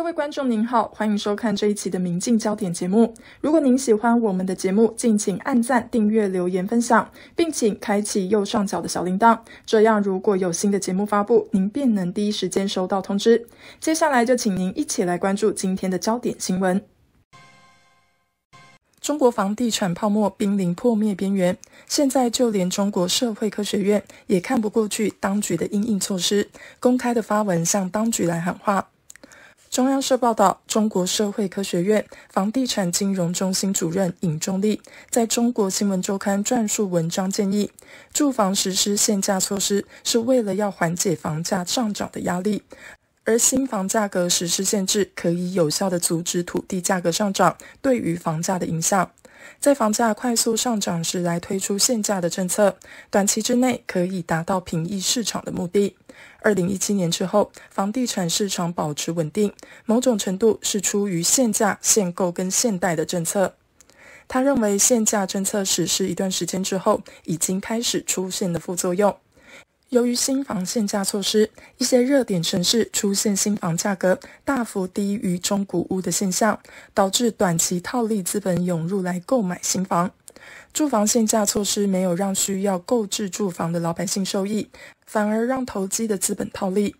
各位观众您好，欢迎收看这一期的《明镜焦点》节目。如果您喜欢我们的节目，敬请按赞、订阅、留言、分享，并请开启右上角的小铃铛，这样如果有新的节目发布，您便能第一时间收到通知。接下来就请您一起来关注今天的焦点新闻：中国房地产泡沫濒临破灭边缘，现在就连中国社会科学院也看不过去当局的应应措施，公开的发文向当局来喊话。中央社报道，中国社会科学院房地产金融中心主任尹中立在中国新闻周刊撰述文章，建议住房实施限价措施是为了要缓解房价上涨的压力，而新房价格实施限制可以有效地阻止土地价格上涨对于房价的影响。在房价快速上涨时来推出限价的政策，短期之内可以达到平抑市场的目的。二零一七年之后，房地产市场保持稳定，某种程度是出于限价、限购跟限贷的政策。他认为，限价政策实施一段时间之后，已经开始出现了副作用。由于新房限价措施，一些热点城市出现新房价格大幅低于中古屋的现象，导致短期套利资本涌入来购买新房。住房限价措施没有让需要购置住房的老百姓受益，反而让投机的资本套利。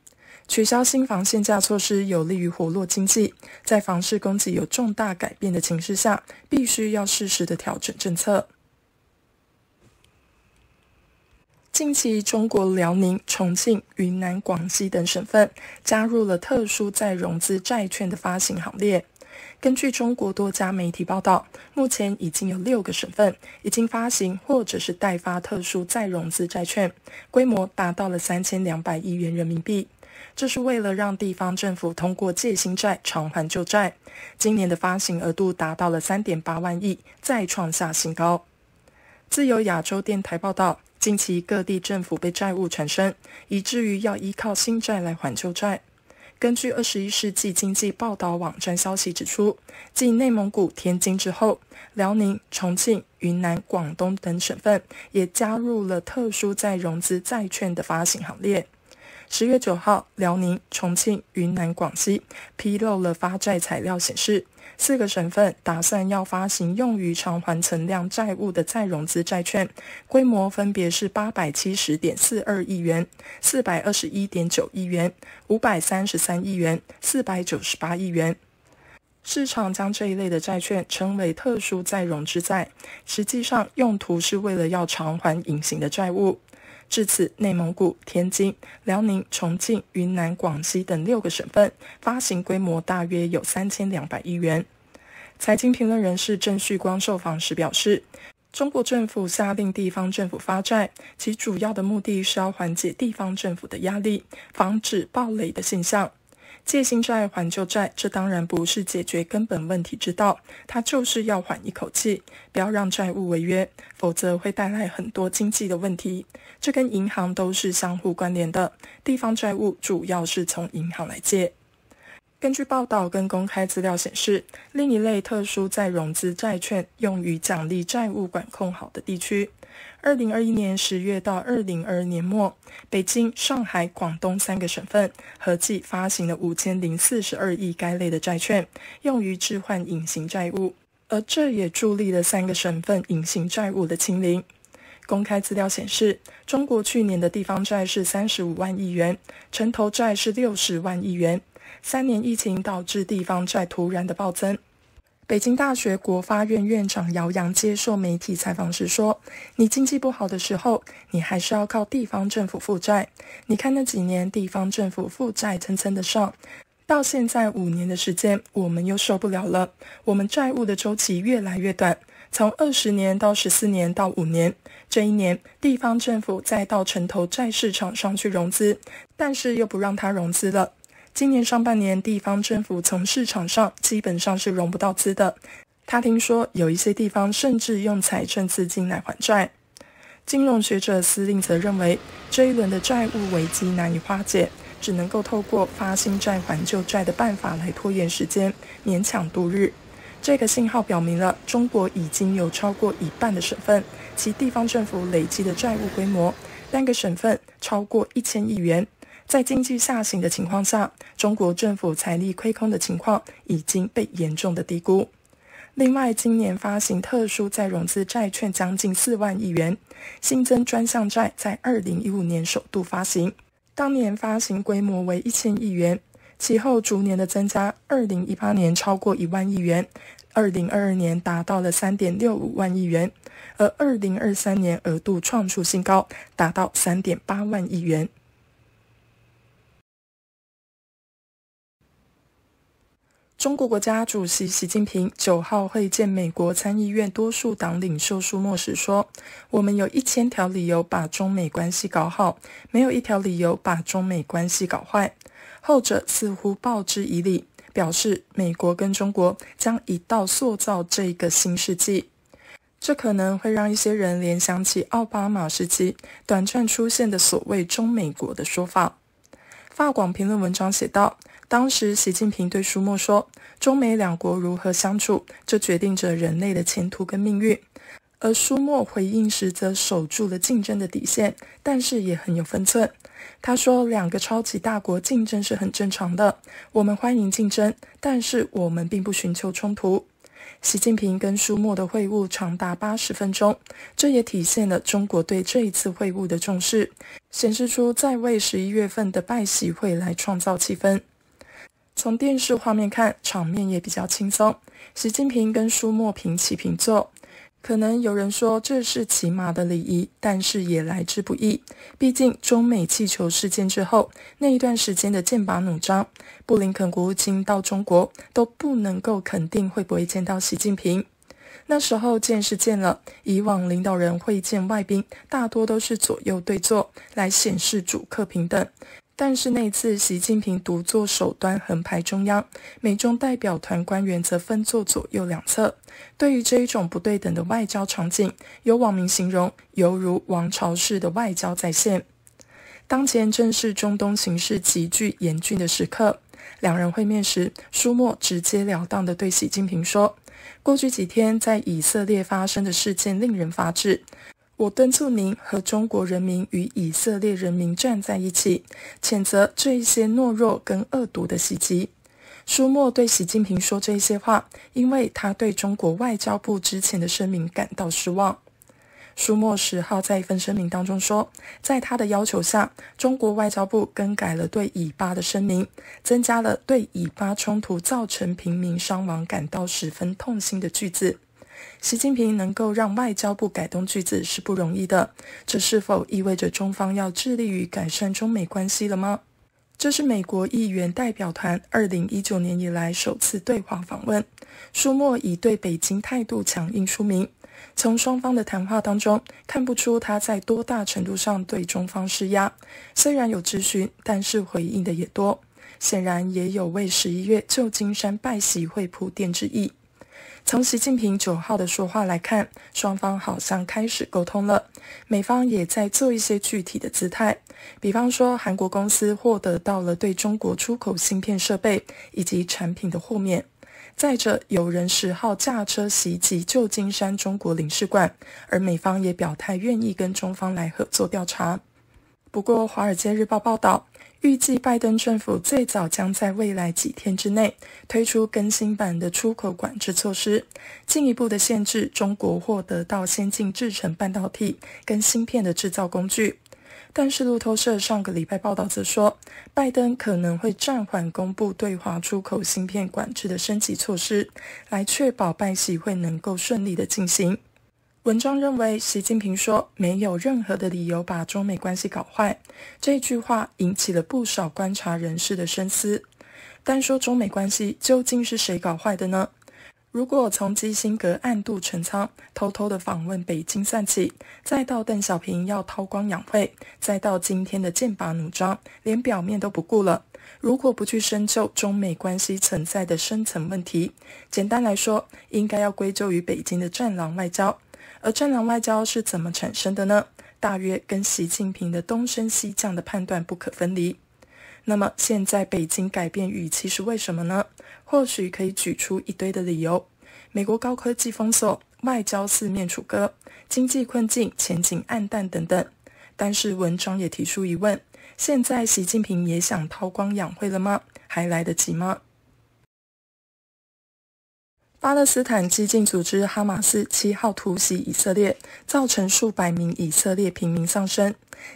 取消新房限价措施有利于活络经济，在房市供给有重大改变的情势下，必须要适时的调整政策。近期，中国辽宁、重庆、云南、广西等省份加入了特殊再融资债券的发行行列。根据中国多家媒体报道，目前已经有六个省份已经发行或者是代发特殊再融资债券，规模达到了三千两百亿元人民币。这是为了让地方政府通过借新债偿还旧债。今年的发行额度达到了三点八万亿，再创下新高。自由亚洲电台报道，近期各地政府被债务缠身，以至于要依靠新债来还旧债。根据《二十一世纪经济报道》网站消息指出，继内蒙古、天津之后，辽宁、重庆、云南、广东等省份也加入了特殊再融资债券的发行行列。十月九号，辽宁、重庆、云南、广西披露了发债材料，显示四个省份打算要发行用于偿还存量债务的再融资债券，规模分别是八百七十点四二亿元、四百二十一点九亿元、五百三十三亿元、四百九十八亿元。市场将这一类的债券称为特殊再融资债，实际上用途是为了要偿还隐形的债务。至此，内蒙古、天津、辽宁、重庆、云南、广西等六个省份发行规模大约有三千两百亿元。财经评论人士郑旭光受访时表示，中国政府下令地方政府发债，其主要的目的是要缓解地方政府的压力，防止暴雷的现象。借新债还旧债，这当然不是解决根本问题之道，它就是要缓一口气，不要让债务违约，否则会带来很多经济的问题。这跟银行都是相互关联的，地方债务主要是从银行来借。根据报道跟公开资料显示，另一类特殊再融资债券用于奖励债务管控好的地区。二零二一年十月到二零二年末，北京、上海、广东三个省份合计发行了五千零四十二亿该类的债券，用于置换隐形债务，而这也助力了三个省份隐形债务的清零。公开资料显示，中国去年的地方债是三十五万亿元，城投债是六十万亿元，三年疫情导致地方债突然的暴增。北京大学国发院院长姚洋接受媒体采访时说：“你经济不好的时候，你还是要靠地方政府负债。你看那几年，地方政府负债蹭蹭的上，到现在五年的时间，我们又受不了了。我们债务的周期越来越短，从二十年到十四年到五年。这一年，地方政府再到城投债市场上去融资，但是又不让它融资了。”今年上半年，地方政府从市场上基本上是融不到资的。他听说有一些地方甚至用财政资金来还债。金融学者司令则认为，这一轮的债务危机难以化解，只能够透过发新债还旧债的办法来拖延时间，勉强度日。这个信号表明了，中国已经有超过一半的省份，其地方政府累积的债务规模，单个省份超过一千亿元。在经济下行的情况下，中国政府财力亏空的情况已经被严重的低估。另外，今年发行特殊再融资债券将近四万亿元，新增专项债在二零一五年首度发行，当年发行规模为一千亿元，其后逐年的增加，二零一八年超过一万亿元，二零二二年达到了三点六五万亿元，而二零二三年额度创出新高，达到三点八万亿元。中国国家主席习近平九号会见美国参议院多数党领袖舒默时说：“我们有一千条理由把中美关系搞好，没有一条理由把中美关系搞坏。”后者似乎报之以理，表示美国跟中国将一道塑造这个新世纪。这可能会让一些人联想起奥巴马时期短暂出现的所谓“中美国”的说法。法广评论文章写道。当时，习近平对舒默说：“中美两国如何相处，这决定着人类的前途跟命运。”而舒默回应时则守住了竞争的底线，但是也很有分寸。他说：“两个超级大国竞争是很正常的，我们欢迎竞争，但是我们并不寻求冲突。”习近平跟舒默的会晤长达八十分钟，这也体现了中国对这一次会晤的重视，显示出在为十一月份的拜喜会来创造气氛。从电视画面看，场面也比较轻松。习近平跟舒默平起平坐，可能有人说这是起码的礼仪，但是也来之不易。毕竟中美气球事件之后，那一段时间的剑拔弩张，布林肯国务卿到中国都不能够肯定会不会见到习近平。那时候见是见了，以往领导人会见外宾，大多都是左右对坐，来显示主客平等。但是那次，习近平独坐首端，横排中央，美中代表团官员则分坐左右两侧。对于这一种不对等的外交场景，有网民形容犹如王朝式的外交再现。当前正是中东形势急剧严峻的时刻，两人会面时，舒默直截了当地对习近平说：“过去几天在以色列发生的事件令人发指。”我敦促您和中国人民与以色列人民站在一起，谴责这一些懦弱跟恶毒的袭击。舒默对习近平说这些话，因为他对中国外交部之前的声明感到失望。舒默十号在一份声明当中说，在他的要求下，中国外交部更改了对以巴的声明，增加了对以巴冲突造成平民伤亡感到十分痛心的句子。习近平能够让外交部改动句子是不容易的，这是否意味着中方要致力于改善中美关系了吗？这是美国议员代表团二零一九年以来首次对华访问，舒默以对北京态度强硬出名。从双方的谈话当中，看不出他在多大程度上对中方施压。虽然有咨询，但是回应的也多，显然也有为十一月旧金山拜喜会铺垫之意。从习近平九号的说话来看，双方好像开始沟通了，美方也在做一些具体的姿态，比方说韩国公司获得到了对中国出口芯片设备以及产品的豁免。再者，有人十号驾车袭击旧金山中国领事馆，而美方也表态愿意跟中方来合作调查。不过，《华尔街日报》报道。预计拜登政府最早将在未来几天之内推出更新版的出口管制措施，进一步的限制中国获得到先进制成半导体跟芯片的制造工具。但是路透社上个礼拜报道则说，拜登可能会暂缓公布对华出口芯片管制的升级措施，来确保拜习会能够顺利的进行。文章认为，习近平说“没有任何的理由把中美关系搞坏”，这句话引起了不少观察人士的深思。单说中美关系究竟是谁搞坏的呢？如果从基辛格暗度陈仓、偷偷的访问北京算起，再到邓小平要韬光养晦，再到今天的剑拔弩张，连表面都不顾了。如果不去深究中美关系存在的深层问题，简单来说，应该要归咎于北京的战狼外交。而“战狼外交”是怎么产生的呢？大约跟习近平的“东升西降”的判断不可分离。那么现在北京改变语气是为什么呢？或许可以举出一堆的理由：美国高科技封锁、外交四面楚歌、经济困境、前景暗淡等等。但是文章也提出疑问：现在习近平也想韬光养晦了吗？还来得及吗？巴勒斯坦激进组织哈马斯七号突袭以色列，造成数百名以色列平民丧生。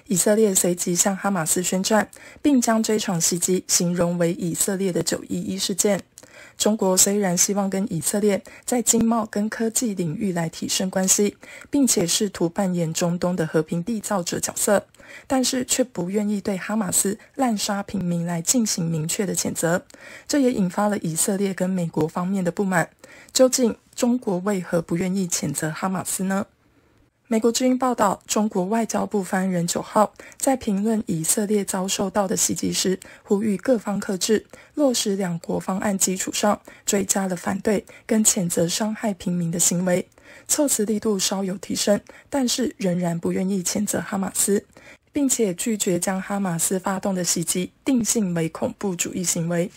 以色列随即向哈马斯宣战，并将这场袭击形容为以色列的“九一一”事件。中国虽然希望跟以色列在经贸跟科技领域来提升关系，并且试图扮演中东的和平缔造者角色。但是却不愿意对哈马斯滥杀平民来进行明确的谴责，这也引发了以色列跟美国方面的不满。究竟中国为何不愿意谴责哈马斯呢？美国之音报道，中国外交部发言人九号在评论以色列遭受到的袭击时，呼吁各方克制，落实两国方案基础上，追加了反对跟谴责伤害平民的行为。措辞力度稍有提升，但是仍然不愿意谴责哈马斯，并且拒绝将哈马斯发动的袭击定性为恐怖主义行为。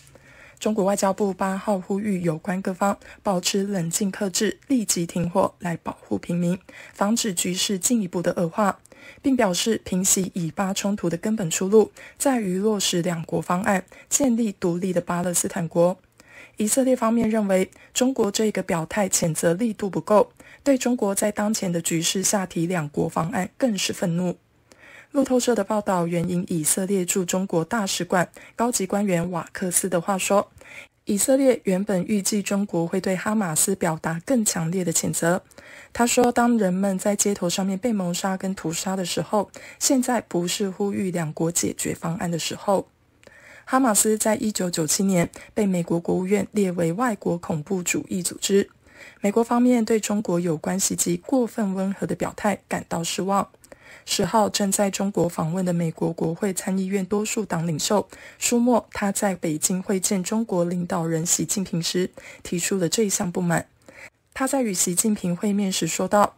中国外交部八号呼吁有关各方保持冷静克制，立即停火，来保护平民，防止局势进一步的恶化，并表示平息以巴冲突的根本出路在于落实两国方案，建立独立的巴勒斯坦国。以色列方面认为，中国这个表态谴责力度不够，对中国在当前的局势下提两国方案更是愤怒。路透社的报道援引以色列驻中国大使馆高级官员瓦克斯的话说：“以色列原本预计中国会对哈马斯表达更强烈的谴责。”他说：“当人们在街头上面被谋杀跟屠杀的时候，现在不是呼吁两国解决方案的时候。”哈马斯在一九九七年被美国国务院列为外国恐怖主义组织，美国方面对中国有关袭击过分温和的表态感到失望。十号正在中国访问的美国国会参议院多数党领袖舒默，他在北京会见中国领导人习近平时提出了这一项不满。他在与习近平会面时说道。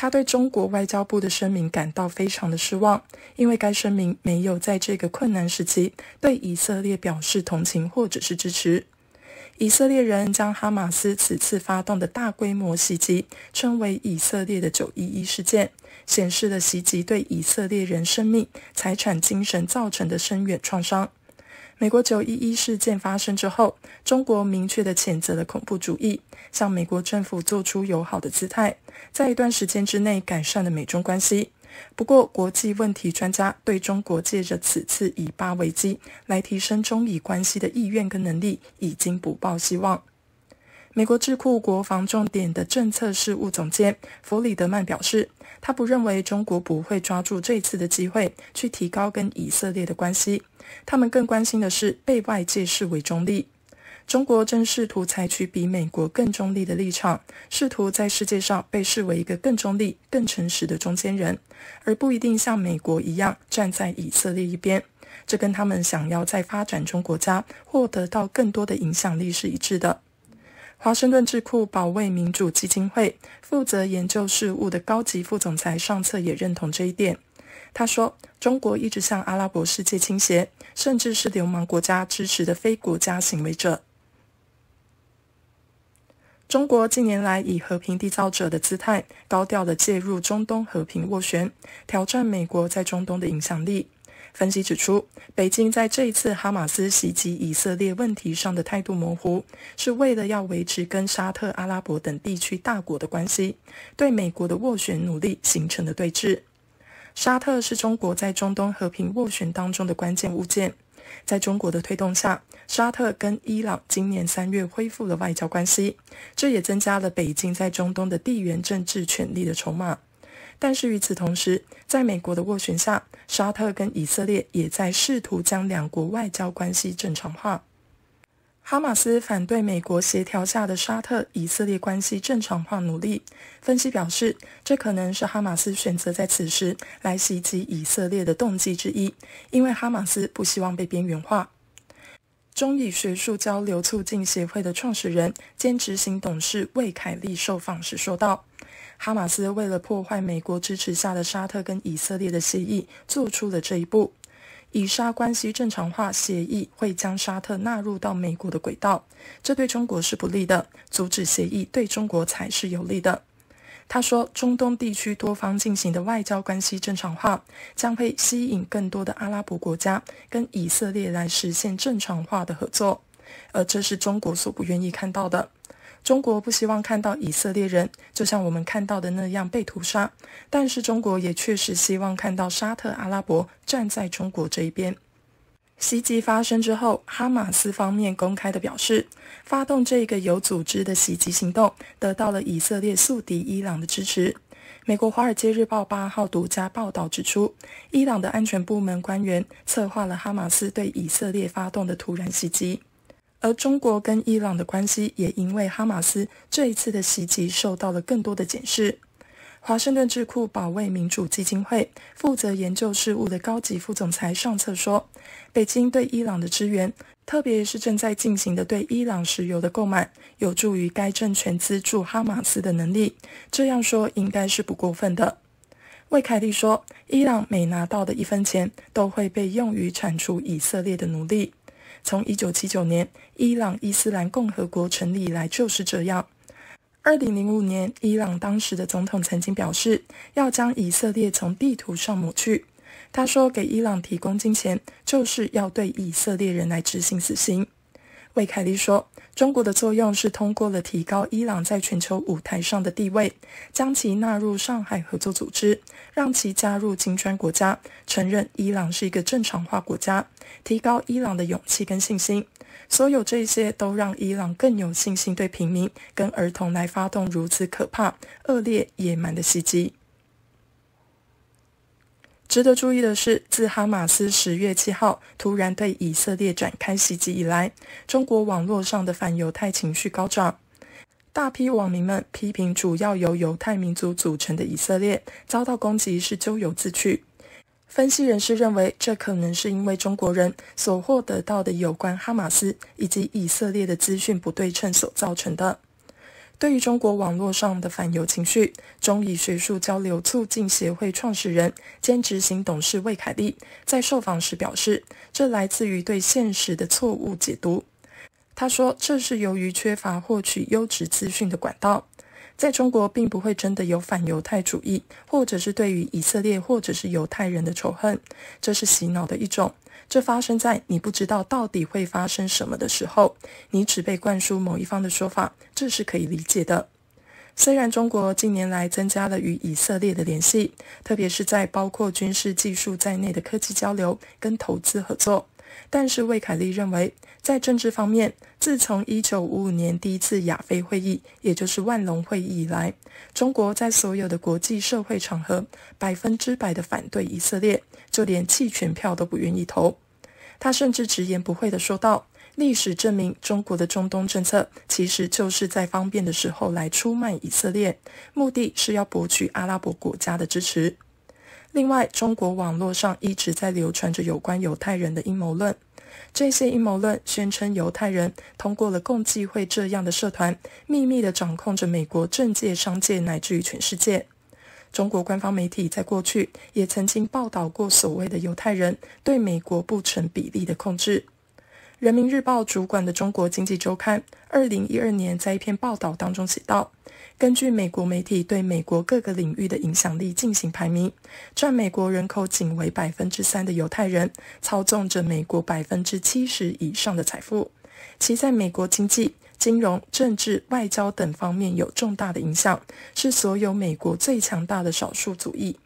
他对中国外交部的声明感到非常的失望，因为该声明没有在这个困难时期对以色列表示同情或者是支持。以色列人将哈马斯此次发动的大规模袭击称为以色列的 “911” 事件，显示了袭击对以色列人生命、财产、精神造成的深远创伤。美国九一一事件发生之后，中国明确的谴责了恐怖主义，向美国政府做出友好的姿态，在一段时间之内改善了美中关系。不过，国际问题专家对中国借着此次以巴危机来提升中以关系的意愿跟能力，已经不抱希望。美国智库国防重点的政策事务总监弗里德曼表示，他不认为中国不会抓住这次的机会去提高跟以色列的关系。他们更关心的是被外界视为中立。中国正试图采取比美国更中立的立场，试图在世界上被视为一个更中立、更诚实的中间人，而不一定像美国一样站在以色列一边。这跟他们想要在发展中国家获得到更多的影响力是一致的。华盛顿智库保卫民主基金会负责研究事务的高级副总裁上策也认同这一点。他说：“中国一直向阿拉伯世界倾斜，甚至是流氓国家支持的非国家行为者。中国近年来以和平缔造者的姿态，高调的介入中东和平斡旋，挑战美国在中东的影响力。”分析指出，北京在这一次哈马斯袭击以色列问题上的态度模糊，是为了要维持跟沙特、阿拉伯等地区大国的关系，对美国的斡旋努力形成的对峙。沙特是中国在中东和平斡旋当中的关键物件，在中国的推动下，沙特跟伊朗今年三月恢复了外交关系，这也增加了北京在中东的地缘政治权力的筹码。但是与此同时，在美国的斡旋下，沙特跟以色列也在试图将两国外交关系正常化。哈马斯反对美国协调下的沙特以色列关系正常化努力，分析表示，这可能是哈马斯选择在此时来袭击以色列的动机之一，因为哈马斯不希望被边缘化。中以学术交流促进协会的创始人兼执行董事魏凯利受访时说道：“哈马斯为了破坏美国支持下的沙特跟以色列的协议，做出了这一步。以沙关系正常化协议会将沙特纳入到美国的轨道，这对中国是不利的。阻止协议对中国才是有利的。”他说，中东地区多方进行的外交关系正常化，将会吸引更多的阿拉伯国家跟以色列来实现正常化的合作，而这是中国所不愿意看到的。中国不希望看到以色列人，就像我们看到的那样被屠杀，但是中国也确实希望看到沙特阿拉伯站在中国这一边。袭击发生之后，哈马斯方面公开的表示，发动这个有组织的袭击行动得到了以色列宿敌伊朗的支持。美国《华尔街日报》八号独家报道指出，伊朗的安全部门官员策划了哈马斯对以色列发动的突然袭击。而中国跟伊朗的关系也因为哈马斯这一次的袭击受到了更多的检视。华盛顿智库保卫民主基金会负责研究事务的高级副总裁上册说：“北京对伊朗的支援，特别是正在进行的对伊朗石油的购买，有助于该政权资助哈马斯的能力。这样说应该是不过分的。”魏凯利说：“伊朗每拿到的一分钱都会被用于铲除以色列的奴隶。从1979年伊朗伊斯兰共和国成立以来就是这样。”二零零五年，伊朗当时的总统曾经表示，要将以色列从地图上抹去。他说：“给伊朗提供金钱，就是要对以色列人来执行死刑。”魏凯利说。中国的作用是通过了提高伊朗在全球舞台上的地位，将其纳入上海合作组织，让其加入金砖国家，承认伊朗是一个正常化国家，提高伊朗的勇气跟信心。所有这些都让伊朗更有信心对平民跟儿童来发动如此可怕、恶劣、野蛮的袭击。值得注意的是，自哈马斯十月七号突然对以色列展开袭击以来，中国网络上的反犹太情绪高涨，大批网民们批评主要由犹太民族组成的以色列遭到攻击是咎由自取。分析人士认为，这可能是因为中国人所获得到的有关哈马斯以及以色列的资讯不对称所造成的。对于中国网络上的反犹情绪，中以学术交流促进协会创始人兼执行董事魏凯丽在受访时表示，这来自于对现实的错误解读。他说，这是由于缺乏获取优质资讯的管道，在中国并不会真的有反犹太主义，或者是对于以色列或者是犹太人的仇恨，这是洗脑的一种。这发生在你不知道到底会发生什么的时候，你只被灌输某一方的说法，这是可以理解的。虽然中国近年来增加了与以色列的联系，特别是在包括军事技术在内的科技交流跟投资合作。但是魏凯丽认为，在政治方面，自从1955年第一次亚非会议，也就是万隆会议以来，中国在所有的国际社会场合百分之百的反对以色列，就连弃权票都不愿意投。他甚至直言不讳地说道：“历史证明，中国的中东政策其实就是在方便的时候来出卖以色列，目的是要博取阿拉伯国家的支持。”另外，中国网络上一直在流传着有关犹太人的阴谋论。这些阴谋论宣称，犹太人通过了共济会这样的社团，秘密地掌控着美国政界、商界，乃至于全世界。中国官方媒体在过去也曾经报道过所谓的犹太人对美国不成比例的控制。人民日报主管的《中国经济周刊》二零一二年在一篇报道当中写道：“根据美国媒体对美国各个领域的影响力进行排名，占美国人口仅为百分之三的犹太人，操纵着美国百分之七十以上的财富，其在美国经济、金融、政治、外交等方面有重大的影响，是所有美国最强大的少数族裔。”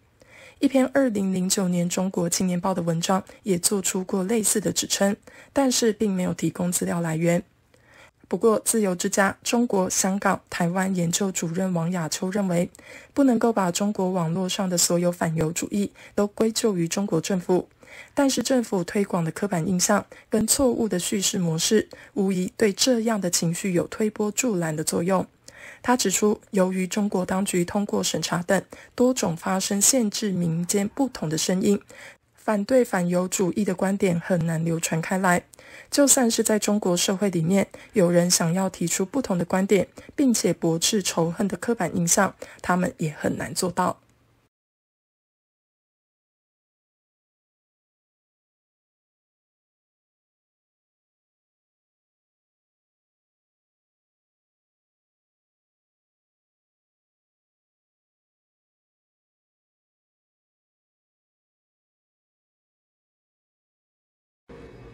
一篇二零零九年《中国青年报》的文章也做出过类似的指称，但是并没有提供资料来源。不过，自由之家中国香港、台湾研究主任王雅秋认为，不能够把中国网络上的所有反犹主义都归咎于中国政府，但是政府推广的刻板印象跟错误的叙事模式，无疑对这样的情绪有推波助澜的作用。他指出，由于中国当局通过审查等多种发生限制民间不同的声音，反对反犹主义的观点很难流传开来。就算是在中国社会里面，有人想要提出不同的观点，并且驳斥仇恨的刻板印象，他们也很难做到。